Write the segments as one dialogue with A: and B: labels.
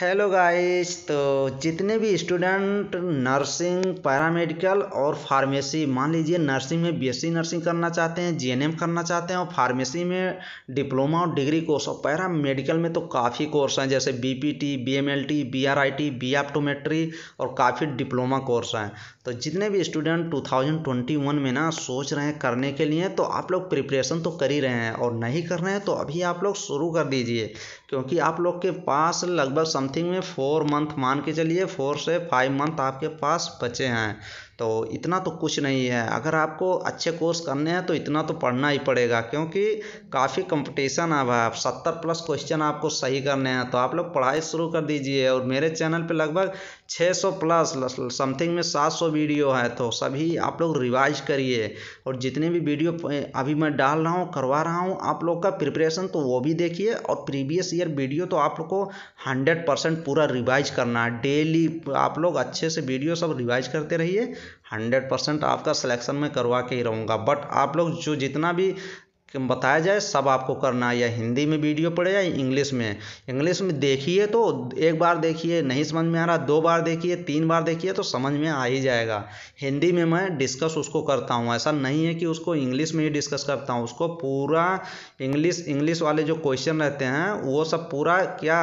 A: hello guys तो जितने भी स्टूडेंट नर्सिंग पैरामेडिकल और फार्मेसी मान लीजिए नर्सिंग में बीएससी नर्सिंग करना चाहते हैं जीएनएम करना चाहते हैं और फार्मेसी में डिप्लोमा और डिग्री कोर्स और पैरामेडिकल में तो काफ़ी कोर्स हैं जैसे बीपीटी बीएमएलटी बीआरआईटी बीएप्टोमेट्री और काफ़ी डिप्लोमा कोर्स हैं तो जितने भी स्टूडेंट टू में ना सोच रहे हैं करने के लिए तो आप लोग प्रिपरेशन तो कर ही रहे हैं और नहीं कर रहे हैं तो अभी आप लोग शुरू कर दीजिए क्योंकि आप लोग के पास लगभग समथिंग में फोर मंथ मान के चलिए फोर से फाइव मंथ आपके पास बचे हैं तो इतना तो कुछ नहीं है अगर आपको अच्छे कोर्स करने हैं तो इतना तो पढ़ना ही पड़ेगा क्योंकि काफ़ी कंपटीशन अब है सत्तर प्लस क्वेश्चन आपको सही करने हैं तो आप लोग पढ़ाई शुरू कर दीजिए और मेरे चैनल पे लगभग 600 प्लस समथिंग में 700 वीडियो है तो सभी आप लोग रिवाइज करिए और जितने भी वीडियो अभी मैं डाल रहा हूँ करवा रहा हूँ आप लोग का प्रिपरेशन तो वो भी देखिए और प्रीवियस ईयर वीडियो तो आप लोग को हंड्रेड पूरा रिवाइज करना है डेली आप लोग अच्छे से वीडियो सब रिवाइज करते रहिए हंड्रेड परसेंट आपका सिलेक्शन में करवा के ही रहूँगा बट आप लोग जो जितना भी बताया जाए सब आपको करना है या हिंदी में वीडियो पड़े या इंग्लिश में इंग्लिश में देखिए तो एक बार देखिए नहीं समझ में आ रहा दो बार देखिए तीन बार देखिए तो समझ में आ ही जाएगा हिंदी में मैं डिस्कस उसको करता हूँ ऐसा नहीं है कि उसको इंग्लिश में ही डिस्कस करता हूँ उसको पूरा इंग्लिश इंग्लिश वाले जो क्वेश्चन रहते हैं वो सब पूरा क्या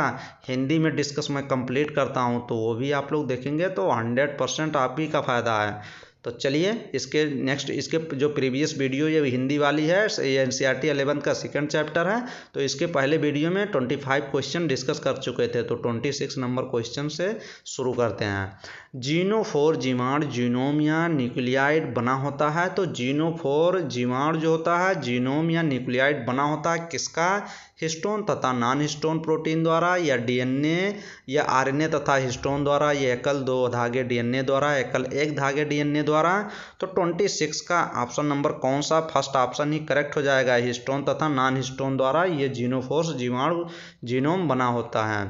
A: हिंदी में डिस्कस मैं कंप्लीट करता हूँ तो वो भी आप लोग देखेंगे तो हंड्रेड परसेंट आप ही का फ़ायदा है तो चलिए इसके नेक्स्ट इसके जो प्रीवियस वीडियो ये हिंदी वाली है ये N C R T eleven का सेकेंड चैप्टर है तो इसके पहले वीडियो में ट्वेंटी फाइव क्वेश्चन डिस्कस कर चुके थे तो ट्वेंटी सिक्स नंबर क्वेश्चन से शुरू करते हैं जीनोफोर जीवाणु जीनोम या न्यूक्लियाइड बना होता है तो जीनोफोर जीवाणु जो होता है जीनोम या न्यूक्लियाइड बना होता है किसका हिस्टोन तथा नॉन हिस्टोन प्रोटीन द्वारा या डीएनए या आरएनए तथा हिस्टोन द्वारा या एकल दो धागे डीएनए द्वारा एकल एक धागे डीएनए द्वारा तो ट्वेंटी सिक्स का ऑप्शन नंबर कौन सा फर्स्ट ऑप्शन ही करेक्ट हो जाएगा हिस्टोन तथा नॉन हिस्टोन द्वारा ये जीनोफोर्स जीवाणु जीनोम बना होता है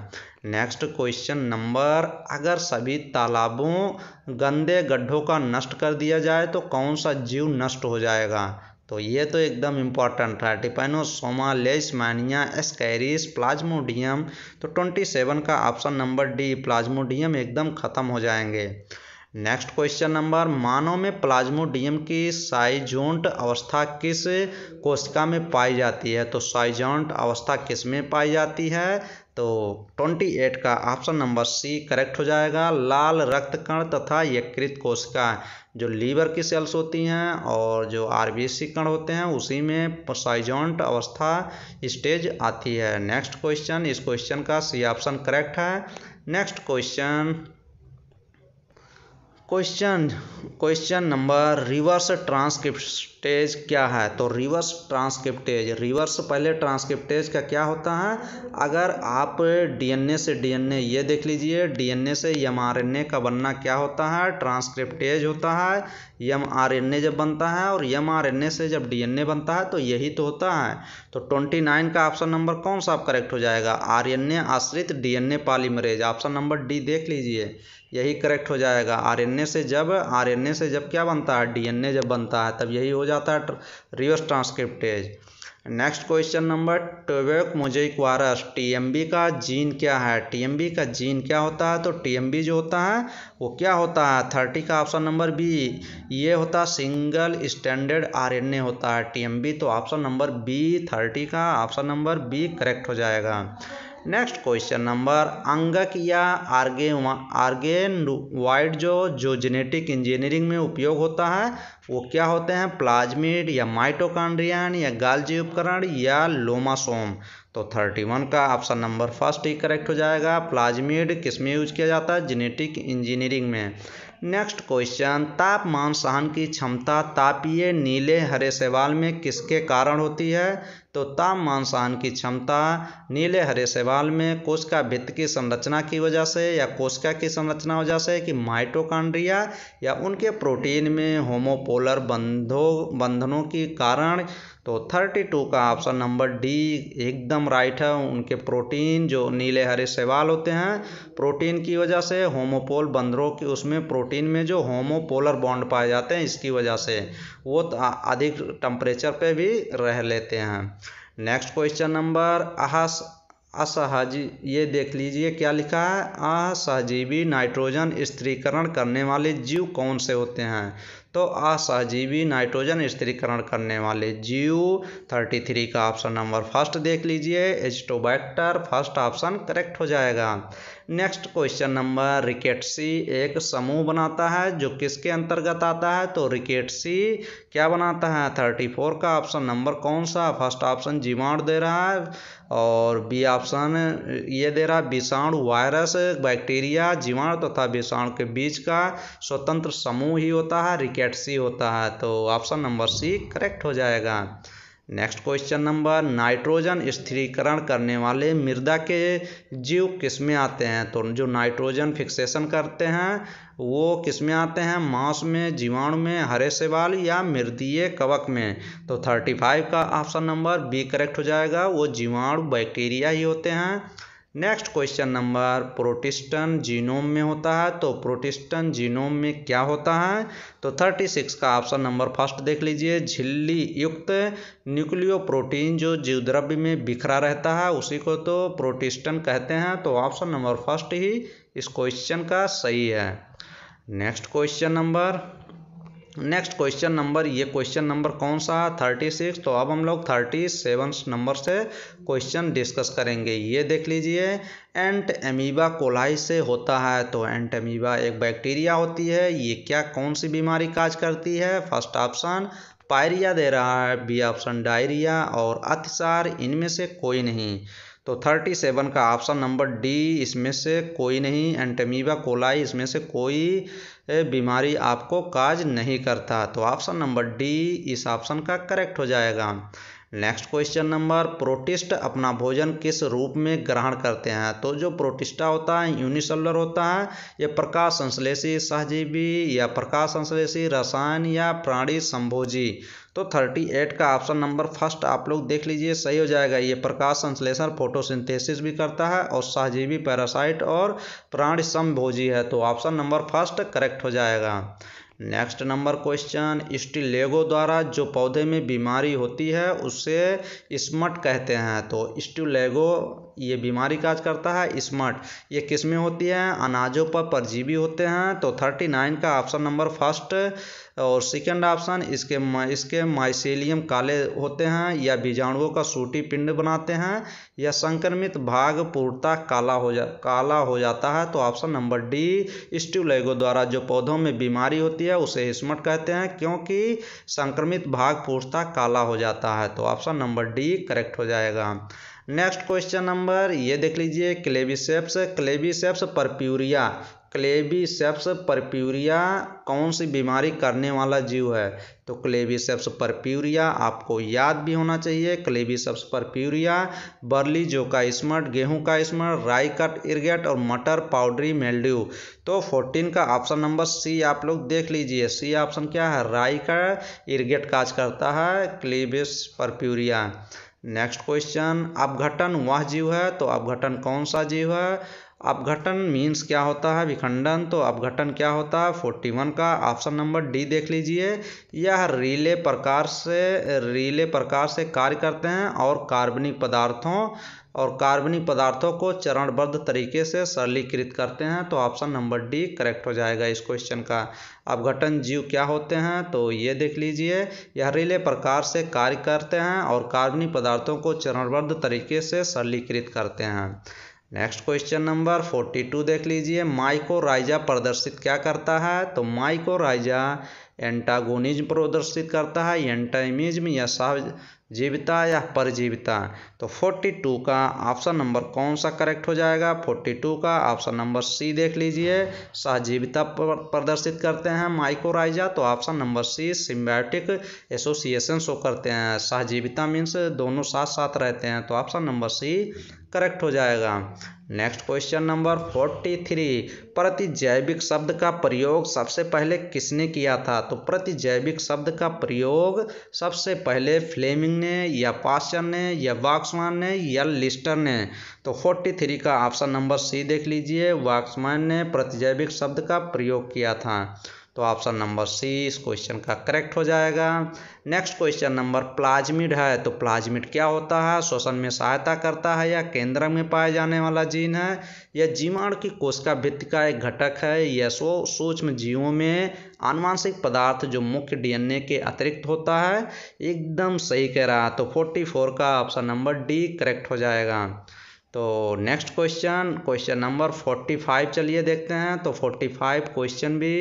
A: नेक्स्ट क्वेश्चन नंबर अगर सभी तालाबों गंदे गड्ढों का नष्ट कर दिया जाए तो कौन सा जीव नष्ट हो जाएगा तो ये तो एकदम इम्पॉर्टेंट है टिपेनोसोमा मानिया एस्कैरिस प्लाज्मोडियम तो ट्वेंटी सेवन का ऑप्शन नंबर डी प्लाज्मोडियम एकदम ख़त्म हो जाएंगे नेक्स्ट क्वेश्चन नंबर मानव में प्लाज्मोडियम की साइजोंट अवस्था किस कोशिका में पाई जाती है तो साइजोंट अवस्था किस में पाई जाती है तो 28 का ऑप्शन नंबर सी करेक्ट हो जाएगा लाल रक्त कण तथा यकृत कोशिका जो लीवर की सेल्स होती हैं और जो आरबीसी कण होते हैं उसी में साइजोंट अवस्था स्टेज आती है नेक्स्ट क्वेश्चन इस क्वेश्चन का सी ऑप्शन करेक्ट है next question question question number reverse transcriptase क्या है तो रिवर्स ट्रांसक्रिप्टेज रिवर्स पहले ट्रांसक्रिप्टेज का क्या होता है अगर आप डीएनए से डीएनए ये देख लीजिए डीएनए से एमआरएनए का बनना क्या होता है ट्रांसक्रिप्टेज होता है यम आर एन ए जब बनता है और यम आर एन ए से जब डी एन ए बनता है तो यही तो होता है तो ट्वेंटी नाइन का ऑप्शन नंबर कौन सा करेक्ट हो जाएगा आर एन ए आश्रित D N A polymerase option number D देख लीजिए यही करेक्ट हो जाएगा आर एन ए से जब आर एन ए से जब क्या बनता है डी एन ए जब बनता है तब यही हो जाता है reverse transcriptase next question number twelve mosaic virus TMV का जीन क्या है टीएमबी का जीन क्या होता है तो टीएमबी जो होता है वो क्या होता है थर्टी का ऑप्शन नंबर बी ये होता है सिंगल स्टैंडर्ड आरएनए होता है टीएमबी तो ऑप्शन नंबर बी थर्टी का ऑप्शन नंबर बी करेक्ट हो जाएगा नेक्स्ट क्वेश्चन नंबर अंगक या आर्गे आर्गेन वाइड जो जो जेनेटिक इंजीनियरिंग में उपयोग होता है वो क्या होते हैं प्लाज्मिड या माइटोकांड्रियन या गालजी उपकरण या लोमासोम तो थर्टी वन का ऑप्शन नंबर फर्स्ट ही करेक्ट हो जाएगा प्लाज्मिड किस में यूज किया जाता है जेनेटिक इंजीनियरिंग में नेक्स्ट क्वेश्चन तापमान सहन की क्षमता तापीय नीले हरे सेवाल में किसके कारण होती है तो ताप मांसाहन की क्षमता नीले हरे सेवाल में कोशिका भित्त की संरचना की वजह से या कोशिका की संरचना वजह से कि माइटोकांड्रिया या उनके प्रोटीन में होमोपोलर बंधों बंधनों के कारण तो थर्टी टू का ऑप्शन नंबर डी एकदम राइट है उनके प्रोटीन जो नीले हरे सेवाल होते हैं प्रोटीन की वजह से होमोपोल बंदरों के उसमें प्रोटीन में जो होमोपोलर बॉन्ड पाए जाते हैं इसकी वजह से वो अधिक टेम्परेचर पे भी रह लेते हैं नेक्स्ट क्वेश्चन नंबर आहस असहजी ये देख लीजिए क्या लिखा है असहजीवी नाइट्रोजन स्त्रीकरण करने वाले जीव कौन से होते हैं तो असहजीवी नाइट्रोजन स्त्रीकरण करने वाले जीव 33 का ऑप्शन नंबर फर्स्ट देख लीजिए एस्टोबैक्टर फर्स्ट ऑप्शन करेक्ट हो जाएगा नेक्स्ट क्वेश्चन नंबर रिकेट सी एक समूह बनाता है जो किसके अंतर्गत आता है तो रिकेट सी क्या बनाता है थर्टी फोर का ऑप्शन नंबर कौन सा फर्स्ट ऑप्शन जीवाणु दे रहा है और बी ऑप्शन ये दे रहा है विषाणु वायरस बैक्टीरिया जीवाणु तथा तो विषाणु के बीच का स्वतंत्र समूह ही होता है रिकेट सी होता है तो ऑप्शन नंबर सी करेक्ट हो जाएगा नेक्स्ट क्वेश्चन नंबर नाइट्रोजन स्थिरीकरण करने वाले मृदा के जीव किस में आते हैं तो जो नाइट्रोजन फिक्सेशन करते हैं वो किस में आते हैं मांस में जीवाणु में हरे सेवाल या मृदीय कवक में तो थर्टी फाइव का ऑप्शन नंबर बी करेक्ट हो जाएगा वो जीवाणु बैक्टीरिया ही होते हैं next question number protistan genome में होता है तो प्रोटिस्टन जीनोम में क्या होता है तो थर्टी सिक्स का ऑप्शन नंबर फर्स्ट देख लीजिए झिल्ली युक्त न्यूक्लियो प्रोटीन जो जीवद्रव्य में बिखरा रहता है उसी को तो प्रोटिस्टन कहते हैं तो ऑप्शन नंबर फर्स्ट ही इस क्वेश्चन का सही है next question number next question number ये क्वेश्चन नंबर कौन सा है थर्टी सिक्स तो अब हम लोग थर्टी सेवन नंबर से क्वेश्चन डिस्कस करेंगे ये देख लीजिए एंट एमीबा कोलाई से होता है तो एंट एमीबा एक बैक्टीरिया होती है ये क्या कौन सी बीमारी काज करती है फर्स्ट ऑप्शन पायरिया दे रहा है बी ऑप्शन डायरिया और अतिसार इनमें से कोई नहीं तो थर्टी सेवन का ऑप्शन नंबर डी इसमें से कोई नहीं एंटेमीबा कोलाई इसमें से कोई बीमारी आपको काज नहीं करता तो ऑप्शन नंबर डी इस ऑप्शन का करेक्ट हो जाएगा नेक्स्ट क्वेश्चन नंबर प्रोटिस्ट अपना भोजन किस रूप में ग्रहण करते हैं तो जो प्रोटिस्टा होता है यूनिसेलुलर होता है ये प्रकाश संश्लेषी सहजीवी या प्रकाश संश्लेषी रसायन या प्राणी संभोजी तो 38 का ऑप्शन नंबर फर्स्ट आप लोग देख लीजिए सही हो जाएगा ये प्रकाश संश्लेषण फोटोसिंथेसिस भी करता है और सहजीवी पैरासाइट और प्राण समभोजी है तो ऑप्शन नंबर फर्स्ट करेक्ट हो जाएगा नेक्स्ट नंबर क्वेश्चन स्टीलेगो द्वारा जो पौधे में बीमारी होती है उसे स्मट कहते हैं तो स्टीलेगो ये बीमारी काज करता है स्मर्ट ये किस में होती है अनाजों पर परजीवी होते हैं तो थर्टी नाइन का ऑप्शन नंबर फर्स्ट और सेकंड ऑप्शन इसके इसके माइसेलियम काले होते हैं या बीजाणुओं का सूटी पिंड बनाते हैं या संक्रमित भाग पूर्णता काला हो जा काला हो जाता है तो ऑप्शन नंबर डी स्ट्यूलेगो द्वारा जो पौधों में बीमारी होती है उसे स्मट कहते हैं क्योंकि संक्रमित भाग पूर्णता काला हो जाता है तो ऑप्शन नंबर डी करेक्ट हो जाएगा नेक्स्ट क्वेश्चन नंबर ये देख लीजिए क्लेबिसेप्स क्लेबिसेप्स परप्यूरिया क्लेबिसेप्स परप्यूरिया कौन सी बीमारी करने वाला जीव है तो क्लेबिसेप्स परप्यूरिया आपको याद भी होना चाहिए क्लेबिसेप्स परप्यूरिया बर्ली जो का स्मर्ट गेहूं का स्मर्ट राई कट इर्गेट और मटर पाउडरी मेल्ड्यू तो फोर्टीन का ऑप्शन नंबर सी आप लोग देख लीजिए सी ऑप्शन क्या है राई का इर्गेट काज करता है क्लेबिस परप्यूरिया नेक्स्ट क्वेश्चन अपघटन वह जीव है तो अपघटन कौन सा जीव है अपघटन मीन्स क्या होता है विखंडन तो अपघटन क्या होता है फोर्टी वन का ऑप्शन नंबर डी देख लीजिए यह रिले प्रकार से रिले प्रकार से कार्य करते हैं और कार्बनिक पदार्थों और कार्बनिक पदार्थों को चरणबद्ध तरीके से सरलीकृत करते हैं तो ऑप्शन नंबर डी करेक्ट हो जाएगा इस क्वेश्चन का अपघटन जीव क्या होते हैं तो ये देख लीजिए यह रिले प्रकार से कार्य करते हैं और कार्बनिक पदार्थों को चरणबद्ध तरीके से सरलीकृत करते हैं next question number forty two देख लीजिए माइकोराइजा प्रदर्शित क्या करता है तो माइकोराइजा एंटागोनिज्म प्रदर्शित करता है एंटाइमिज्म या सहजीविता या परजीविता तो 42 का ऑप्शन नंबर कौन सा करेक्ट हो जाएगा 42 का ऑप्शन नंबर सी देख लीजिए सहजीविता प्रदर्शित करते हैं माइकोराइजा तो option number C symbiotic association show करते हैं सहजीविता मीन्स दोनों साथ साथ रहते हैं तो ऑप्शन नंबर सी करेक्ट हो जाएगा next question number forty three प्रतिजैविक शब्द का प्रयोग सबसे पहले किसने किया था तो प्रतिजैविक शब्द का प्रयोग सबसे पहले फ्लेमिंग ने या पाश्चर ने या वाक्समान ने या लिस्टर ने तो फोर्टी थ्री का ऑप्शन नंबर सी देख लीजिए वाक्समान ने प्रतिजैविक शब्द का प्रयोग किया था तो ऑप्शन नंबर सी इस क्वेश्चन का करेक्ट हो जाएगा नेक्स्ट क्वेश्चन नंबर प्लाज्मिड है तो प्लाज्मिड क्या होता है श्वसन में सहायता करता है या केंद्र में पाए जाने वाला जीन है यह जीवाणु की कोशिका भित्त का एक घटक है यह सो सूक्ष्म जीवों में आनुवांशिक पदार्थ जो मुख्य डीएनए के अतिरिक्त होता है एकदम सही कह रहा तो फोर्टी फोर का ऑप्शन नंबर डी करेक्ट हो जाएगा तो next question question number forty five चलिए देखते हैं तो फोर्टी फाइव क्वेश्चन भी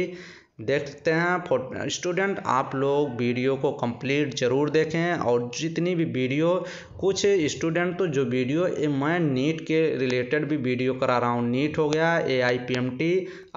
A: देखते हैं स्टूडेंट आप लोग वीडियो को कंप्लीट ज़रूर देखें और जितनी भी वीडियो कुछ स्टूडेंट तो जो वीडियो मैं नीट के रिलेटेड भी वीडियो करा रहा हूँ नीट हो गया A I P M T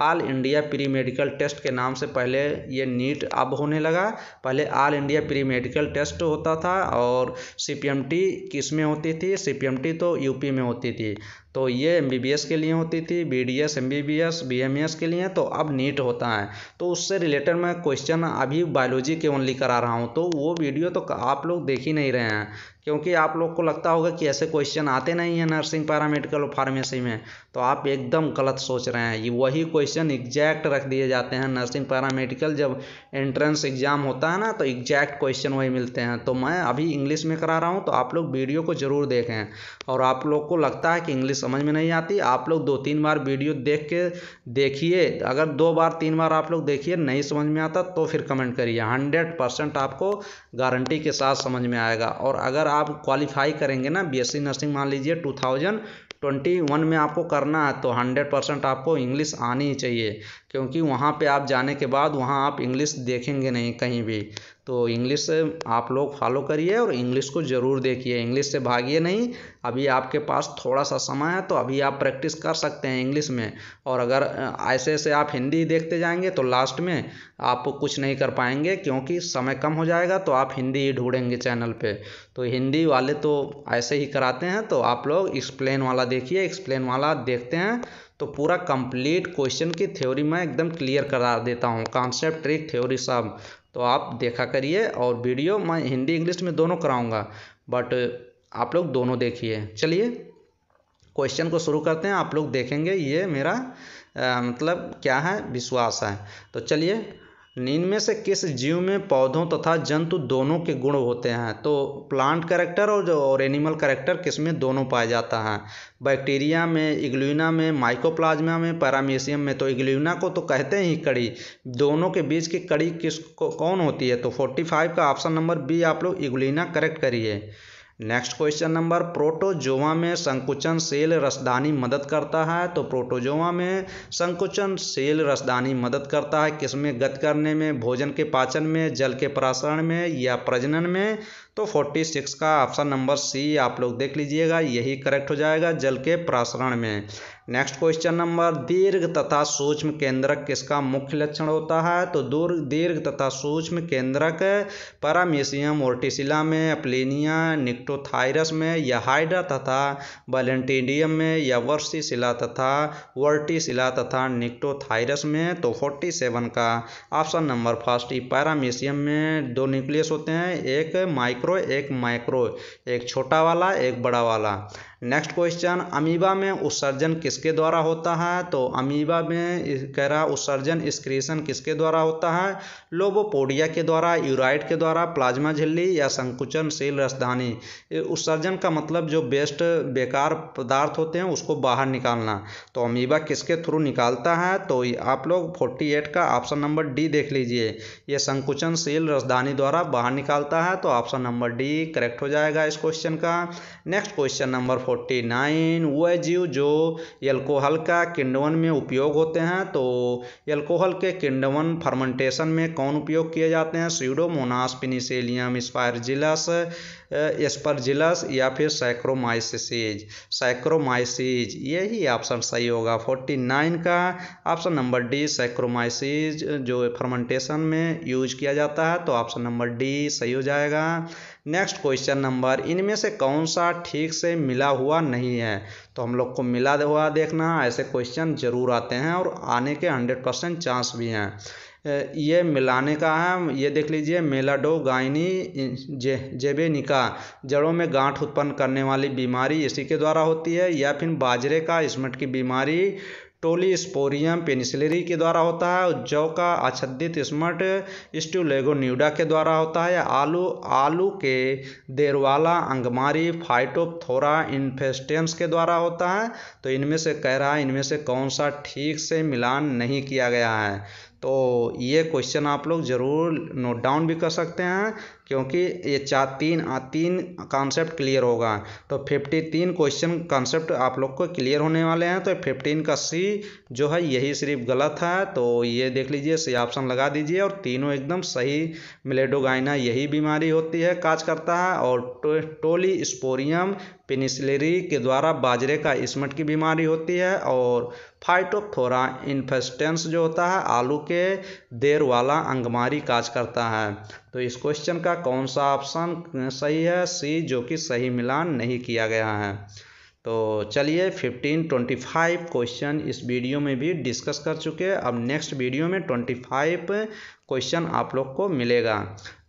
A: all India pre medical test के नाम से पहले ये नीट अब होने लगा पहले all India pre medical test होता था और सी पी एम टी किस में होती थी सी पी एम टी तो यूपी में होती थी तो ये एम बी बी एस के लिए होती थी B D S M B B S B M S के लिए तो अब नीट होता है तो उससे रिलेटेड मैं क्वेश्चन अभी बायोलॉजी के ओनली करा रहा हूँ तो वो वीडियो तो आप लोग देख ही नहीं रहे हैं क्योंकि आप लोग को लगता होगा कि ऐसे क्वेश्चन आते नहीं हैं नर्सिंग पैरामेडिकल और फार्मेसी में तो आप एकदम गलत सोच रहे हैं ये वही क्वेश्चन एग्जैक्ट रख दिए जाते हैं नर्सिंग पैरामेडिकल जब एंट्रेंस एग्जाम होता है ना तो एग्जैक्ट क्वेश्चन वही मिलते हैं तो मैं अभी इंग्लिश में करा रहा हूँ तो आप लोग वीडियो को ज़रूर देखें और आप लोग को लगता है कि इंग्लिश समझ में नहीं आती आप लोग दो तीन बार वीडियो देख के देखिए अगर दो बार तीन बार आप लोग देखिए नहीं समझ में आता तो फिर कमेंट करिए हंड्रेड परसेंट आपको गारंटी के साथ समझ में आएगा और अगर आप क्वालिफाई करेंगे ना बीएससी नर्सिंग मान लीजिए टू थाउजेंड ट्वेंटी वन में आपको करना है तो हंड्रेड परसेंट आपको इंग्लिश आनी ही चाहिए क्योंकि वहाँ पे आप जाने के बाद वहाँ आप इंग्लिश देखेंगे नहीं कहीं भी तो इंग्लिश से आप लोग फॉलो करिए और इंग्लिश को ज़रूर देखिए इंग्लिश से भागिए नहीं अभी आपके पास थोड़ा सा समय है तो अभी आप प्रैक्टिस कर सकते हैं इंग्लिश में और अगर ऐसे ऐसे आप हिंदी देखते जाएंगे तो लास्ट में आप कुछ नहीं कर पाएंगे क्योंकि समय कम हो जाएगा तो आप हिंदी ही ढूंढेंगे चैनल पे तो हिंदी वाले तो ऐसे ही कराते हैं तो आप लोग एक्सप्लेन वाला देखिए एक्सप्लेन वाला देखते हैं तो पूरा कंप्लीट क्वेश्चन की थ्योरी मैं एकदम क्लियर करा देता हूँ कॉन्सेप्ट ट्रिक थ्योरी सब तो आप देखा करिए और वीडियो मैं हिंदी इंग्लिश में दोनों कराऊंगा बट आप लोग दोनों देखिए चलिए क्वेश्चन को शुरू करते हैं आप लोग देखेंगे ये मेरा आ, मतलब क्या है विश्वास है तो चलिए में से किस जीव में पौधों तथा जंतु दोनों के गुण होते हैं तो प्लांट करेक्टर और जो और एनिमल करेक्टर किस में दोनों पाया जाता है बैक्टीरिया में इग्लुना में माइकोप्लाज्मा में पैरामीशियम में तो इग्लुना को तो कहते ही कड़ी दोनों के बीच की कड़ी किस कौन होती है तो फोर्टी फाइव का ऑप्शन नंबर बी आप लोग इग्लुना करेक्ट करिए नेक्स्ट क्वेश्चन नंबर प्रोटोजोवा में संकुचन सेल रसदानी मदद करता है तो प्रोटोजोवा में संकुचन सेल रसदानी मदद करता है किसमें गत करने में भोजन के पाचन में जल के प्रसारण में या प्रजनन में तो 46 का ऑप्शन नंबर सी आप लोग देख लीजिएगा यही करेक्ट हो जाएगा जल के प्रासरण में नेक्स्ट क्वेश्चन नंबर दीर्घ तथा सूक्ष्म केंद्रक किसका मुख्य लक्षण होता है तो दूर दीर्घ तथा सूक्ष्म केंद्रक परामेसियम ओर्टिसिला में अपलेनिया निक्टोथायरस में या हाइड्रा तथा वैलेंटीडियम में या वर्सीशिला तथा वर्टिशिला तथा निक्टोथायरस में तो फोर्टी सेवन का ऑप्शन नंबर फर्स्ट पैरामीशियम में दो न्यूक्लियस होते हैं एक माइक्रो माइक्रो एक माइक्रो एक छोटा वाला एक बड़ा वाला नेक्स्ट क्वेश्चन अमीबा में उत्सर्जन किसके द्वारा होता है तो अमीबा में कह रहा उत्सर्जन स्क्रीशन किसके द्वारा होता है लोबोपोडिया के द्वारा यूराइट के द्वारा प्लाज्मा झिल्ली या संकुचनशील रसधानी उत्सर्जन का मतलब जो बेस्ट बेकार पदार्थ होते हैं उसको बाहर निकालना तो अमीबा किसके थ्रू निकालता है तो आप लोग फोर्टी एट का ऑप्शन नंबर डी देख लीजिए ये संकुचनशील रसधानी द्वारा बाहर निकालता है तो ऑप्शन नंबर डी करेक्ट हो जाएगा इस क्वेश्चन का next question number forty nine वह जीव जो एल्कोहल का किंडवन में उपयोग होते हैं तो एल्कोहल के किंडवन फर्मेंटेशन में कौन उपयोग किए जाते हैं स्यूडोमोनास पिनीसेलियम स्पायरजिलस स्पर्जिलस या फिर साइक्रोमाइसिस साइक्रोमाइसिस यही ऑप्शन सही होगा फोर्टी नाइन का ऑप्शन नंबर डी साइक्रोमाइसिस जो फर्मेंटेशन में यूज किया जाता है तो ऑप्शन नंबर डी सही हो जाएगा नेक्स्ट क्वेश्चन नंबर इनमें से कौन सा ठीक से मिला हुआ नहीं है तो हम लोग को मिला हुआ देखना ऐसे क्वेश्चन जरूर आते हैं और आने के हंड्रेड परसेंट चांस भी हैं ये मिलाने का है ये देख लीजिए मेलाडो गाइनी जे जेबेनिका जड़ों में गांठ उत्पन्न करने वाली बीमारी इसी के द्वारा होती है या फिर बाजरे का स्मट की बीमारी टोली स्पोरियम पेनिसलेरी के द्वारा होता है और जौ का आच्छित स्मट न्यूडा के द्वारा होता है आलू आलू के देरवाला अंगमारी फाइटोपथोरा इन्फेस्टेंस के द्वारा होता है तो इनमें से कह रहा है इनमें से कौन सा ठीक से मिलान नहीं किया गया है तो ये क्वेश्चन आप लोग ज़रूर नोट डाउन भी कर सकते हैं क्योंकि ये चार तीन तीन कॉन्सेप्ट क्लियर होगा तो फिफ्टी तीन क्वेश्चन कॉन्सेप्ट आप लोग को क्लियर होने वाले हैं तो फिफ्टीन का सी जो है यही सिर्फ गलत है तो ये देख लीजिए सी ऑप्शन लगा दीजिए और तीनों एकदम सही मिलेडोगाइना यही बीमारी होती है काज करता है और टो, टोली स्पोरियम पेनिसिलरी के द्वारा बाजरे का स्मट की बीमारी होती है और फाइटोफोरा इन्फेस्टेंस जो होता है आलू के देर वाला अंगमारी काज करता है तो इस क्वेश्चन का कौन सा ऑप्शन सही है सी जो कि सही मिलान नहीं किया गया है तो चलिए फिफ्टीन ट्वेंटी फाइव क्वेश्चन इस वीडियो में भी डिस्कस कर चुके हैं अब नेक्स्ट वीडियो में ट्वेंटी फाइव क्वेश्चन आप लोग को मिलेगा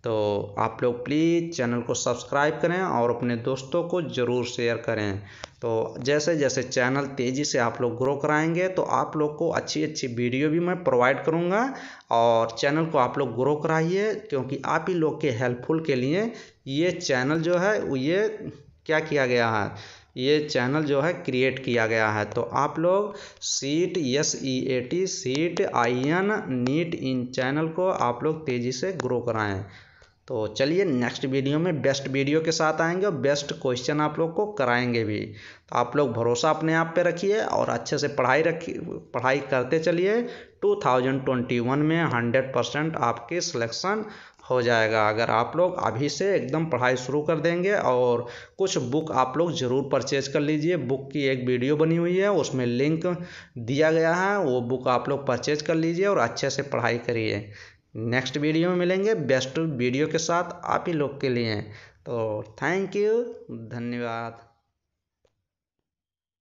A: तो आप लोग प्लीज़ चैनल को सब्सक्राइब करें और अपने दोस्तों को ज़रूर शेयर करें तो जैसे जैसे चैनल तेज़ी से आप लोग ग्रो कराएंगे तो आप लोग को अच्छी अच्छी वीडियो भी मैं प्रोवाइड करूँगा और चैनल को आप लोग ग्रो कराइए क्योंकि आप ही लोग के हेल्पफुल के लिए ये चैनल जो है ये क्या किया गया है ये चैनल जो है क्रिएट किया गया है तो आप लोग seat S E A T seat I N NEET in channel को आप लोग तेज़ी से ग्रो कराएं तो चलिए नेक्स्ट वीडियो में बेस्ट वीडियो के साथ आएंगे और बेस्ट क्वेश्चन आप लोग को कराएंगे भी तो आप लोग भरोसा अपने आप पे रखिए और अच्छे से पढ़ाई रखी पढ़ाई करते चलिए 2021 में 100 परसेंट आपके सिलेक्शन हो जाएगा अगर आप लोग अभी से एकदम पढ़ाई शुरू कर देंगे और कुछ बुक आप लोग ज़रूर परचेज कर लीजिए बुक की एक वीडियो बनी हुई है उसमें लिंक दिया गया है वो बुक आप लोग परचेज कर लीजिए और अच्छे से पढ़ाई करिए नेक्स्ट वीडियो में मिलेंगे बेस्ट वीडियो के साथ आप ही लोग के लिए तो थैंक यू धन्यवाद